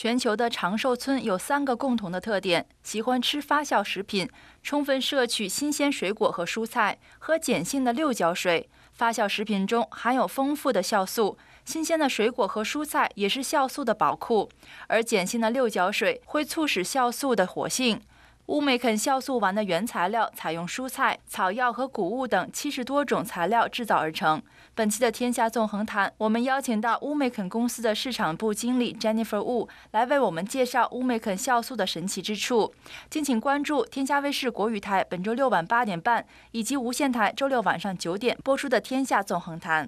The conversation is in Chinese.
全球的长寿村有三个共同的特点：喜欢吃发酵食品，充分摄取新鲜水果和蔬菜，喝碱性的六角水。发酵食品中含有丰富的酵素，新鲜的水果和蔬菜也是酵素的宝库，而碱性的六角水会促使酵素的活性。乌梅肯酵素丸的原材料采用蔬菜、草药和谷物等七十多种材料制造而成。本期的《天下纵横谈》，我们邀请到乌梅肯公司的市场部经理 Jennifer Wu 来为我们介绍乌梅肯酵素的神奇之处。敬请关注《天下卫视国语台》本周六晚八点半，以及无线台周六晚上九点播出的《天下纵横谈》。